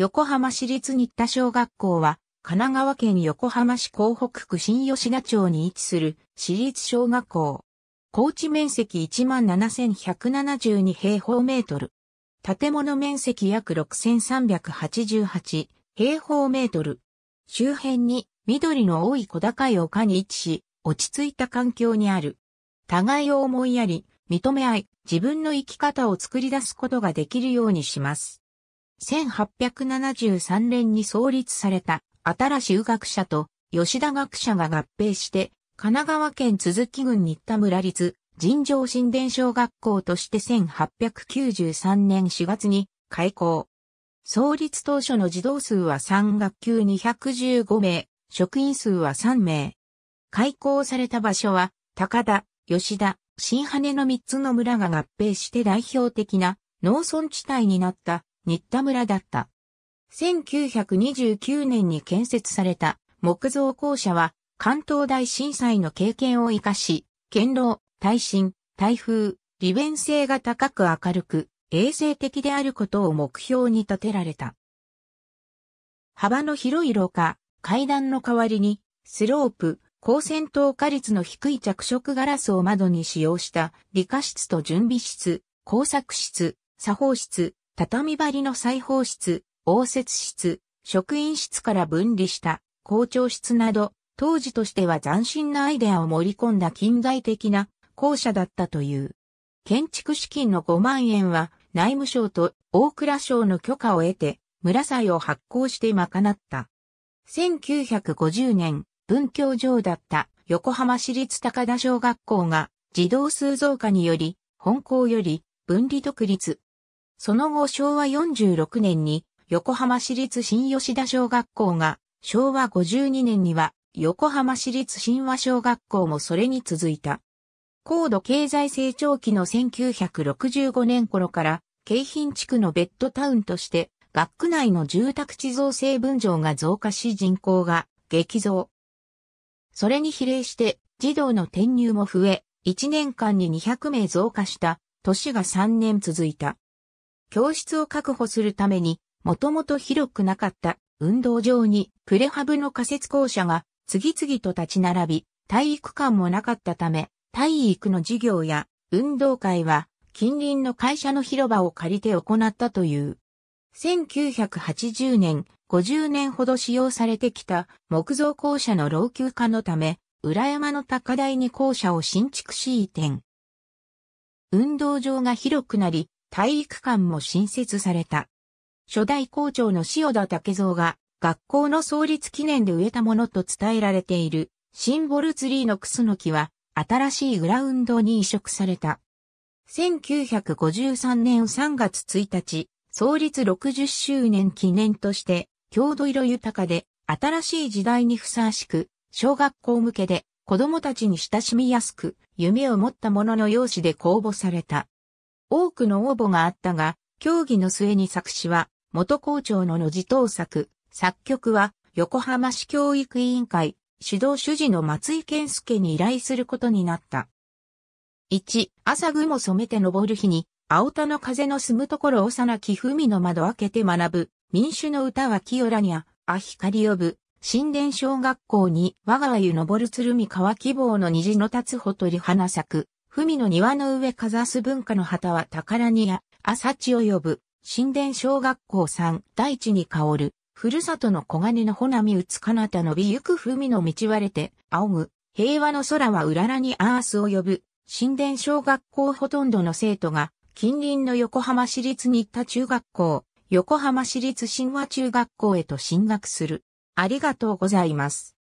横浜市立新田小学校は、神奈川県横浜市港北区新吉田町に位置する市立小学校。高地面積17,172平方メートル。建物面積約6,388平方メートル。周辺に緑の多い小高い丘に位置し、落ち着いた環境にある。互いを思いやり、認め合い、自分の生き方を作り出すことができるようにします。1873年に創立された新しい学者と吉田学者が合併して神奈川県鈴木郡新田村立尋常神殿小学校として1893年4月に開校。創立当初の児童数は3学級215名、職員数は3名。開校された場所は高田、吉田、新羽の3つの村が合併して代表的な農村地帯になった新田村だった。1929年に建設された木造校舎は関東大震災の経験を活かし、堅牢、耐震、台風、利便性が高く明るく、衛生的であることを目標に立てられた。幅の広い廊下、階段の代わりに、スロープ、高線透過率の低い着色ガラスを窓に使用した、理科室と準備室、工作室、作法室、畳張りの裁縫室、応接室、職員室から分離した校長室など、当時としては斬新なアイデアを盛り込んだ近代的な校舎だったという。建築資金の5万円は内務省と大蔵省の許可を得て、村祭を発行して賄った。1950年、文教場だった横浜市立高田小学校が児童数増加により、本校より分離独立、その後昭和46年に横浜市立新吉田小学校が、昭和52年には横浜市立新和小学校もそれに続いた。高度経済成長期の1965年頃から、京浜地区のベッドタウンとして、学区内の住宅地造成分譲が増加し人口が激増。それに比例して、児童の転入も増え、1年間に200名増加した、年が3年続いた。教室を確保するために、もともと広くなかった運動場にプレハブの仮設校舎が次々と立ち並び、体育館もなかったため、体育の授業や運動会は近隣の会社の広場を借りて行ったという。1980年、50年ほど使用されてきた木造校舎の老朽化のため、裏山の高台に校舎を新築し移転。運動場が広くなり、体育館も新設された。初代校長の塩田武蔵が学校の創立記念で植えたものと伝えられているシンボルツリーのクスノキは新しいグラウンドに移植された。1953年3月1日、創立60周年記念として郷土色豊かで新しい時代にふさわしく、小学校向けで子供たちに親しみやすく、夢を持った者の容姿で公募された。多くの応募があったが、協議の末に作詞は、元校長の野次藤作、作曲は、横浜市教育委員会、指導主事の松井健介に依頼することになった。1、朝雲染めて昇る日に、青田の風の住むところ幼き文の窓開けて学ぶ、民主の歌は清らにゃ、あ光呼ぶ、神殿小学校に我が湯昇る鶴見川希望の虹の立つほとり花咲く、文の庭の上かざす文化の旗は宝にや、朝地を呼ぶ、神殿小学校3、大地に香る、ふるさとの小金の穂波うつかなた伸びゆく文の道割れて、仰ぐ、平和の空はうららにアースを呼ぶ、神殿小学校ほとんどの生徒が、近隣の横浜市立新田中学校、横浜市立神話中学校へと進学する。ありがとうございます。